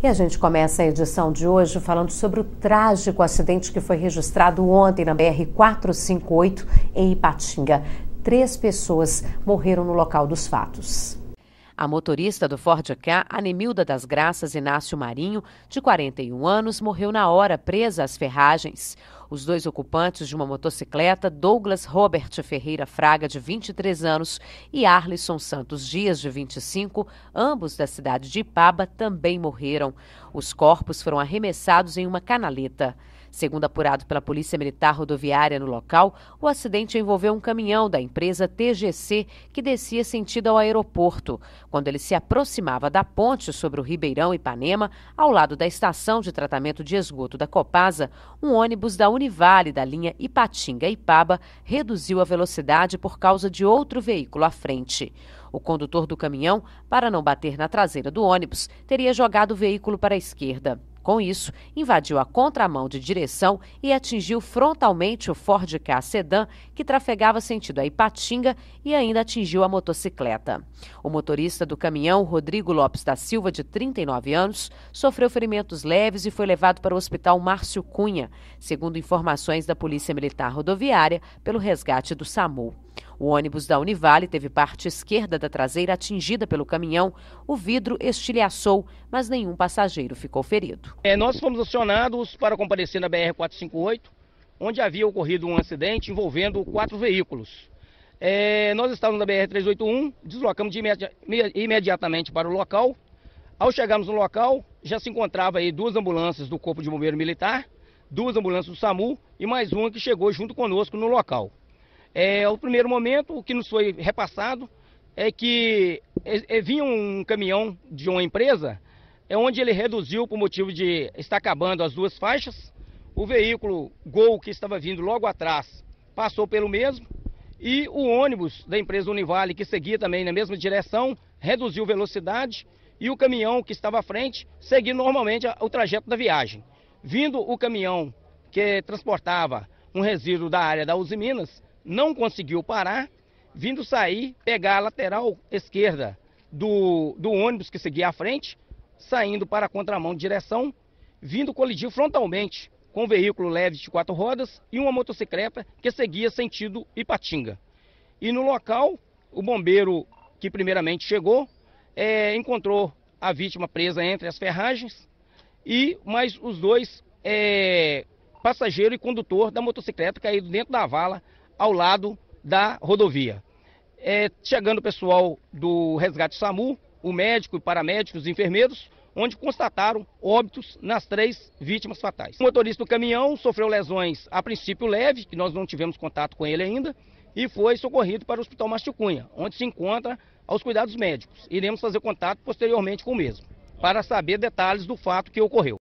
E a gente começa a edição de hoje falando sobre o trágico acidente que foi registrado ontem na BR-458 em Ipatinga. Três pessoas morreram no local dos fatos. A motorista do Ford K, Anemilda das Graças Inácio Marinho, de 41 anos, morreu na hora presa às ferragens. Os dois ocupantes de uma motocicleta, Douglas Robert Ferreira Fraga, de 23 anos, e Arlisson Santos Dias, de 25, ambos da cidade de Ipaba, também morreram. Os corpos foram arremessados em uma canaleta. Segundo apurado pela Polícia Militar Rodoviária no local, o acidente envolveu um caminhão da empresa TGC que descia sentido ao aeroporto. Quando ele se aproximava da ponte sobre o Ribeirão Ipanema, ao lado da estação de tratamento de esgoto da Copasa, um ônibus da Univale da linha Ipatinga-Ipaba reduziu a velocidade por causa de outro veículo à frente. O condutor do caminhão, para não bater na traseira do ônibus, teria jogado o veículo para a esquerda. Com isso, invadiu a contramão de direção e atingiu frontalmente o Ford K sedã que trafegava sentido a Ipatinga e ainda atingiu a motocicleta. O motorista do caminhão, Rodrigo Lopes da Silva, de 39 anos, sofreu ferimentos leves e foi levado para o Hospital Márcio Cunha, segundo informações da Polícia Militar Rodoviária, pelo resgate do SAMU. O ônibus da Univale teve parte esquerda da traseira atingida pelo caminhão, o vidro estilhaçou, mas nenhum passageiro ficou ferido. É, nós fomos acionados para comparecer na BR-458, onde havia ocorrido um acidente envolvendo quatro veículos. É, nós estávamos na BR-381, deslocamos de imedi imediatamente para o local. Ao chegarmos no local, já se encontrava aí duas ambulâncias do Corpo de Bombeiro Militar, duas ambulâncias do SAMU e mais uma que chegou junto conosco no local. É, o primeiro momento, o que nos foi repassado é que é, é, vinha um caminhão de uma empresa, é onde ele reduziu por motivo de estar acabando as duas faixas. O veículo Gol que estava vindo logo atrás passou pelo mesmo e o ônibus da empresa Univale que seguia também na mesma direção reduziu velocidade e o caminhão que estava à frente seguiu normalmente o trajeto da viagem. Vindo o caminhão que transportava um resíduo da área da Uzi Minas, não conseguiu parar, vindo sair, pegar a lateral esquerda do, do ônibus que seguia à frente, saindo para a contramão de direção, vindo colidir frontalmente com um veículo leve de quatro rodas e uma motocicleta que seguia sentido Ipatinga. E no local, o bombeiro que primeiramente chegou é, encontrou a vítima presa entre as ferragens e mais os dois é, passageiro e condutor da motocicleta caído dentro da vala ao lado da rodovia. É, chegando o pessoal do Resgate SAMU, o médico, paramédicos e enfermeiros, onde constataram óbitos nas três vítimas fatais. O motorista do caminhão sofreu lesões a princípio leve, que nós não tivemos contato com ele ainda, e foi socorrido para o Hospital Masticunha, onde se encontra aos cuidados médicos. Iremos fazer contato posteriormente com o mesmo, para saber detalhes do fato que ocorreu.